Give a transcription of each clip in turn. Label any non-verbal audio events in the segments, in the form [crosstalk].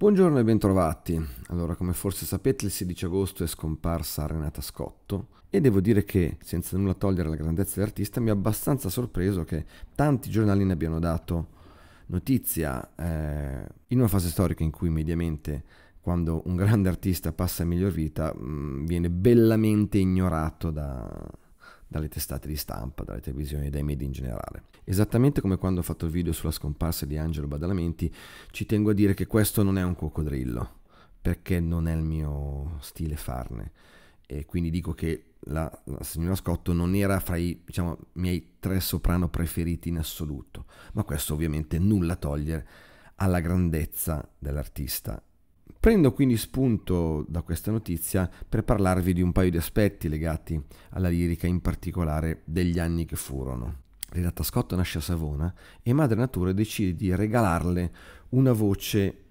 Buongiorno e bentrovati. Allora, come forse sapete, il 16 agosto è scomparsa Renata Scotto e devo dire che, senza nulla togliere la grandezza dell'artista, mi ha abbastanza sorpreso che tanti giornali ne abbiano dato notizia eh, in una fase storica in cui mediamente quando un grande artista passa a miglior vita mh, mm, viene bellamente ignorato da, dalle testate di stampa, dalle televisioni e dai media in generale. Esattamente come quando ho fatto il video sulla scomparsa di Angelo Badalamenti, ci tengo a dire che questo non è un coccodrillo, perché non è il mio stile farne. E quindi dico che la, la signora Scotto non era fra i diciamo, miei tre soprano preferiti in assoluto, ma questo ovviamente nulla toglie alla grandezza dell'artista Prendo quindi spunto da questa notizia per parlarvi di un paio di aspetti legati alla lirica, in particolare degli anni che furono. Renata Scott nasce a Savona e Madre Natura decide di regalarle una voce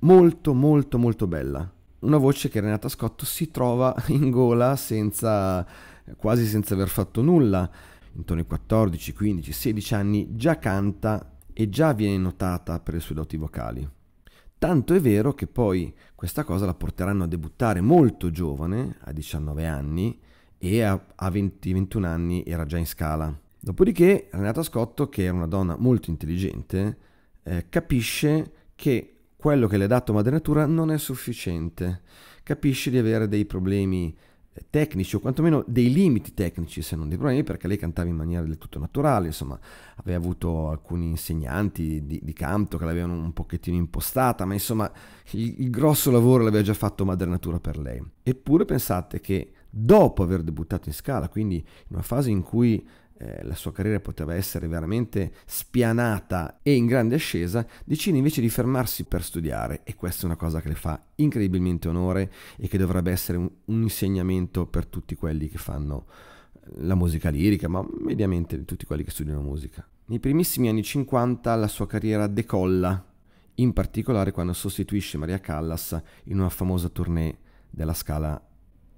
molto molto molto bella. Una voce che Renata Scott si trova in gola senza, quasi senza aver fatto nulla. Intorno ai 14, 15, 16 anni già canta e già viene notata per le sue doti vocali. Tanto è vero che poi questa cosa la porteranno a debuttare molto giovane, a 19 anni, e a, a 20-21 anni era già in scala. Dopodiché Renata Scotto, che era una donna molto intelligente, eh, capisce che quello che le ha dato Madre Natura non è sufficiente, capisce di avere dei problemi tecnici o quantomeno dei limiti tecnici se non dei problemi perché lei cantava in maniera del tutto naturale insomma aveva avuto alcuni insegnanti di, di canto che l'avevano un pochettino impostata ma insomma il, il grosso lavoro l'aveva già fatto madre natura per lei eppure pensate che dopo aver debuttato in scala quindi in una fase in cui eh, la sua carriera poteva essere veramente spianata e in grande ascesa, decide invece di fermarsi per studiare e questa è una cosa che le fa incredibilmente onore e che dovrebbe essere un, un insegnamento per tutti quelli che fanno eh, la musica lirica, ma mediamente di tutti quelli che studiano musica. Nei primissimi anni 50 la sua carriera decolla, in particolare quando sostituisce Maria Callas in una famosa tournée della Scala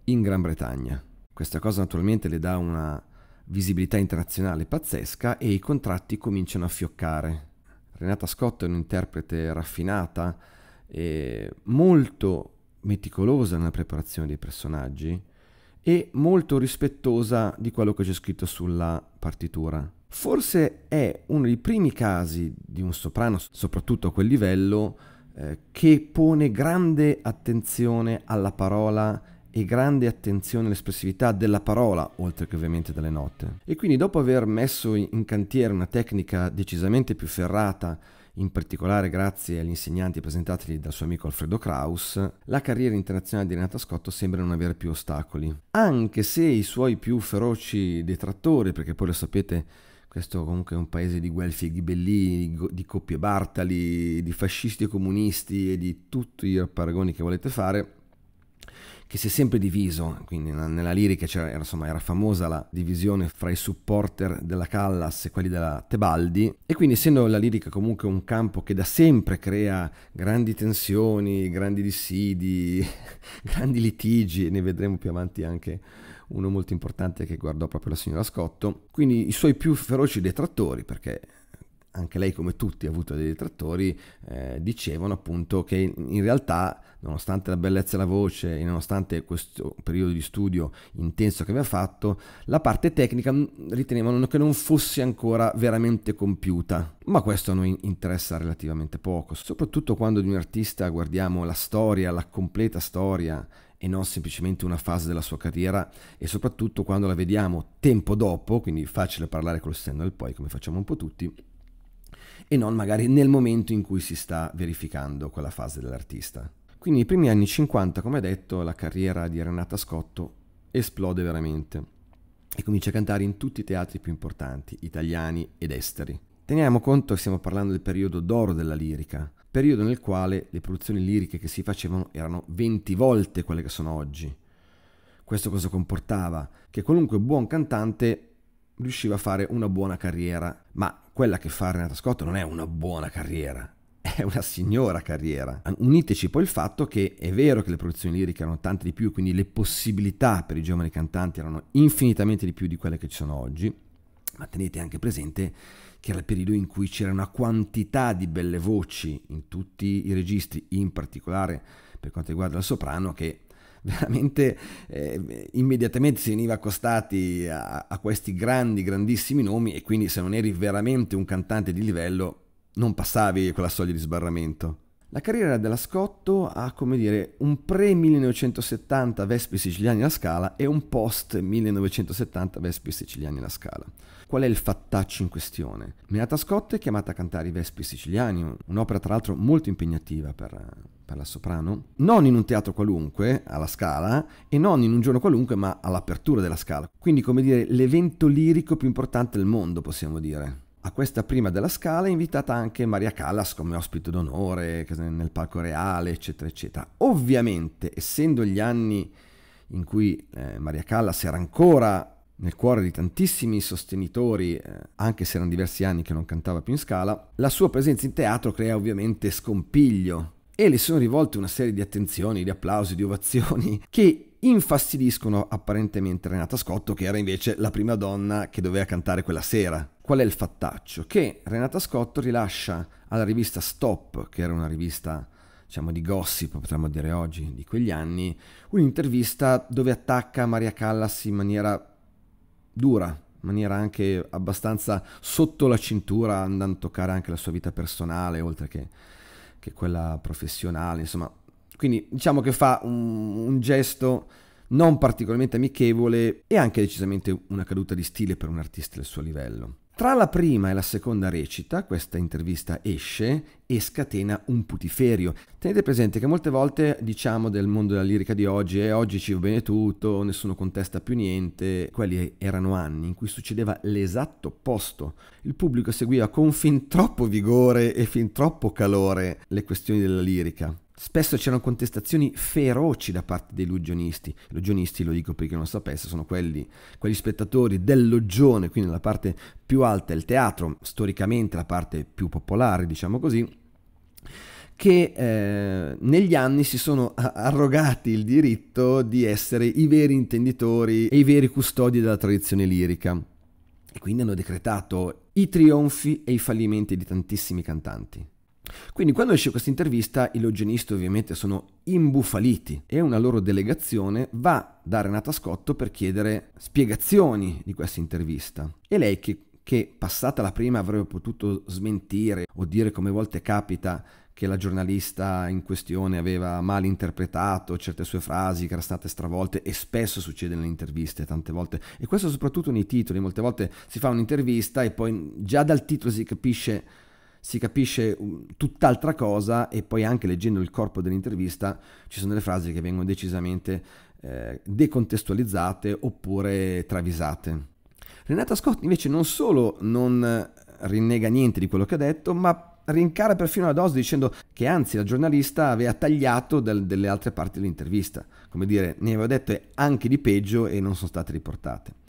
in Gran Bretagna. Questa cosa naturalmente le dà una visibilità internazionale pazzesca e i contratti cominciano a fioccare. Renata Scott è un'interprete raffinata e molto meticolosa nella preparazione dei personaggi e molto rispettosa di quello che c'è scritto sulla partitura. Forse è uno dei primi casi di un soprano, soprattutto a quel livello, eh, che pone grande attenzione alla parola e grande attenzione all'espressività della parola, oltre che ovviamente delle note. E quindi dopo aver messo in cantiere una tecnica decisamente più ferrata, in particolare grazie agli insegnanti presentati dal suo amico Alfredo Kraus, la carriera internazionale di Renata Scotto sembra non avere più ostacoli. Anche se i suoi più feroci detrattori, perché poi lo sapete, questo comunque è un paese di guelfi e ghibellini, di coppie bartali, di fascisti e comunisti e di tutti i paragoni che volete fare, che si è sempre diviso, quindi nella lirica era, insomma, era famosa la divisione fra i supporter della Callas e quelli della Tebaldi e quindi essendo la lirica comunque un campo che da sempre crea grandi tensioni, grandi dissidi, [laughs] grandi litigi, ne vedremo più avanti anche uno molto importante che guardò proprio la signora Scotto, quindi i suoi più feroci detrattori, perché anche lei come tutti ha avuto dei detrattori, eh, dicevano appunto che in realtà nonostante la bellezza della voce e nonostante questo periodo di studio intenso che aveva fatto, la parte tecnica mm, ritenevano che non fosse ancora veramente compiuta. Ma questo a noi interessa relativamente poco, soprattutto quando di un artista guardiamo la storia, la completa storia e non semplicemente una fase della sua carriera e soprattutto quando la vediamo tempo dopo, quindi facile parlare col senno del poi come facciamo un po' tutti, e non magari nel momento in cui si sta verificando quella fase dell'artista. Quindi nei primi anni 50, come detto, la carriera di Renata Scotto esplode veramente e comincia a cantare in tutti i teatri più importanti, italiani ed esteri. Teniamo conto che stiamo parlando del periodo d'oro della lirica, periodo nel quale le produzioni liriche che si facevano erano 20 volte quelle che sono oggi. Questo cosa comportava? Che qualunque buon cantante riusciva a fare una buona carriera, ma quella che fa Renata Scott non è una buona carriera, [laughs] è una signora carriera. Uniteci poi il fatto che è vero che le produzioni liriche erano tante di più, quindi le possibilità per i giovani cantanti erano infinitamente di più di quelle che ci sono oggi, ma tenete anche presente che era il periodo in cui c'era una quantità di belle voci in tutti i registri, in particolare per quanto riguarda il soprano, che veramente eh, immediatamente si veniva accostati a, a questi grandi, grandissimi nomi e quindi se non eri veramente un cantante di livello non passavi quella soglia di sbarramento. La carriera della Scotto ha, come dire, un pre-1970 Vespi siciliani alla Scala e un post-1970 Vespi siciliani alla Scala. Qual è il fattaccio in questione? Minata Scotto è chiamata a cantare i Vespi siciliani, un'opera tra l'altro molto impegnativa per, per la soprano, non in un teatro qualunque, alla Scala, e non in un giorno qualunque, ma all'apertura della Scala. Quindi, come dire, l'evento lirico più importante del mondo, possiamo dire. A questa prima della scala è invitata anche Maria Callas come ospite d'onore nel palco reale, eccetera, eccetera. Ovviamente, essendo gli anni in cui eh, Maria Callas era ancora nel cuore di tantissimi sostenitori, eh, anche se erano diversi anni che non cantava più in scala, la sua presenza in teatro crea ovviamente scompiglio e le sono rivolte una serie di attenzioni, di applausi, di ovazioni [laughs] che infastidiscono apparentemente Renata Scotto, che era invece la prima donna che doveva cantare quella sera. Qual è il fattaccio? Che Renata Scotto rilascia alla rivista Stop, che era una rivista diciamo di gossip, potremmo dire oggi, di quegli anni, un'intervista dove attacca Maria Callas in maniera dura, in maniera anche abbastanza sotto la cintura, andando a toccare anche la sua vita personale, oltre che, che quella professionale, insomma. Quindi diciamo che fa un, un gesto non particolarmente amichevole e anche decisamente una caduta di stile per un artista del suo livello. Tra la prima e la seconda recita, questa intervista esce e scatena un putiferio. Tenete presente che molte volte diciamo del mondo della lirica di oggi, eh, oggi ci va bene tutto, nessuno contesta più niente. Quelli erano anni in cui succedeva l'esatto opposto. Il pubblico seguiva con fin troppo vigore e fin troppo calore le questioni della lirica. Spesso c'erano contestazioni feroci da parte dei I Illusionisti, lo dico per chi non lo sapesse, sono quelli, quegli spettatori del loggione, quindi la parte più alta del teatro, storicamente la parte più popolare, diciamo così, che eh, negli anni si sono arrogati il diritto di essere i veri intenditori e i veri custodi della tradizione lirica. E quindi hanno decretato i trionfi e i fallimenti di tantissimi cantanti. Quindi quando esce questa intervista i logionisti ovviamente sono imbufaliti e una loro delegazione va da Renata Scotto per chiedere spiegazioni di questa intervista. E lei che, che passata la prima avrebbe potuto smentire o dire come volte capita che la giornalista in questione aveva mal interpretato certe sue frasi che erano state stravolte e spesso succede nelle interviste tante volte e questo soprattutto nei titoli molte volte si fa un'intervista e poi già dal titolo si capisce si capisce um, tutt'altra cosa e poi anche leggendo il corpo dell'intervista ci sono delle frasi che vengono decisamente eh, decontestualizzate oppure travisate. Renata Scott invece non solo non rinnega niente di quello che ha detto, ma rincara perfino la dose dicendo che anzi la giornalista aveva tagliato del, delle altre parti dell'intervista. Come dire, ne aveva detto anche di peggio e non sono state riportate.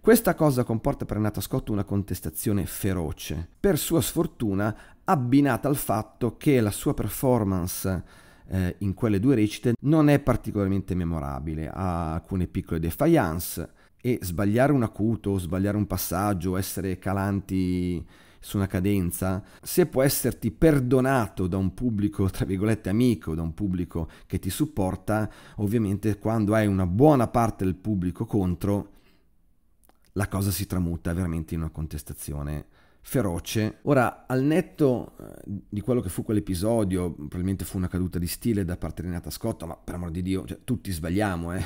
Questa cosa comporta per Nata Scott una contestazione feroce, per sua sfortuna abbinata al fatto che la sua performance eh, in quelle due recite non è particolarmente memorabile, ha alcune piccole defiance e sbagliare un acuto, sbagliare un passaggio, essere calanti su una cadenza, se può esserti perdonato da un pubblico, tra virgolette, amico, da un pubblico che ti supporta, ovviamente quando hai una buona parte del pubblico contro, la cosa si tramuta veramente in una contestazione feroce. Ora, al netto eh, di quello che fu quell'episodio, probabilmente fu una caduta di stile da parte di Renata Scotto, ma per amor di Dio, cioè, tutti sbagliamo, eh?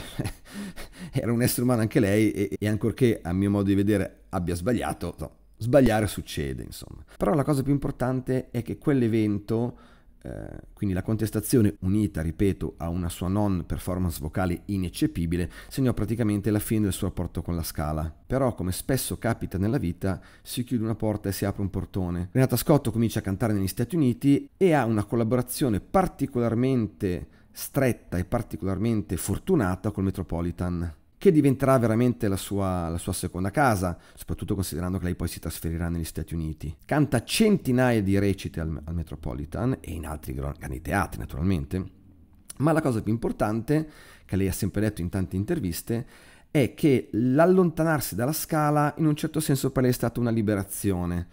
[laughs] era un essere umano anche lei e, e, ancorché a mio modo di vedere abbia sbagliato, no, sbagliare succede, insomma. Però la cosa più importante è che quell'evento eh, quindi la contestazione unita, ripeto, a una sua non performance vocale ineccepibile, segnò praticamente la fine del suo rapporto con la scala. Però, come spesso capita nella vita, si chiude una porta e si apre un portone. Renata Scotto comincia a cantare negli Stati Uniti e ha una collaborazione particolarmente stretta e particolarmente fortunata col Metropolitan che diventerà veramente la sua, la sua, seconda casa, soprattutto considerando che lei poi si trasferirà negli Stati Uniti. Canta centinaia di recite al, al Metropolitan e in altri grandi teatri naturalmente, ma la cosa più importante, che lei ha sempre detto in tante interviste, è che l'allontanarsi dalla scala in un certo senso per lei è stata una liberazione,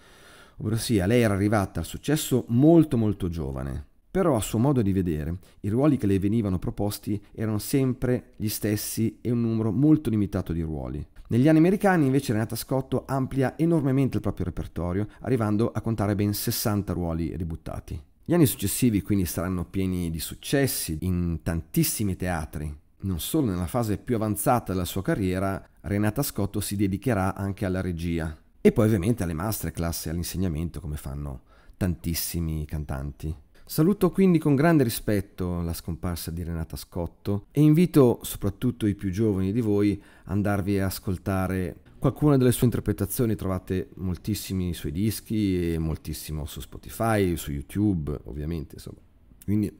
ovvero sia lei era arrivata al successo molto molto giovane, però a suo modo di vedere, i ruoli che le venivano proposti erano sempre gli stessi e un numero molto limitato di ruoli. Negli anni americani invece Renata Scotto amplia enormemente il proprio repertorio, arrivando a contare ben 60 ruoli ributtati. Gli anni successivi quindi saranno pieni di successi in tantissimi teatri. Non solo nella fase più avanzata della sua carriera, Renata Scotto si dedicherà anche alla regia e poi ovviamente alle masterclass e all'insegnamento come fanno tantissimi cantanti. Saluto quindi con grande rispetto la scomparsa di Renata Scotto e invito soprattutto i più giovani di voi ad andarvi a ascoltare qualcuna delle sue interpretazioni trovate moltissimi sui dischi e moltissimo su Spotify, su YouTube, ovviamente, insomma. Quindi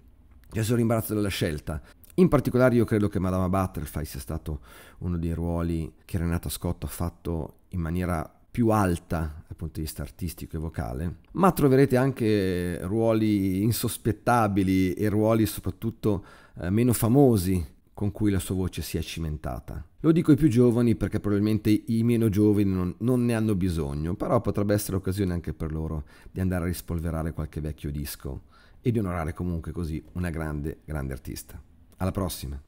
c'è solo l'imbarazzo della scelta. In particolare io credo che Madama Butterfly sia stato uno dei ruoli che Renata Scotto ha fatto in maniera più alta dal punto di vista artistico e vocale, ma troverete anche ruoli insospettabili e ruoli soprattutto eh, meno famosi con cui la sua voce si è cimentata. Lo dico ai più giovani perché probabilmente i meno giovani non, non, ne hanno bisogno, però potrebbe essere l'occasione anche per loro di andare a rispolverare qualche vecchio disco e di onorare comunque così una grande, grande artista. Alla prossima!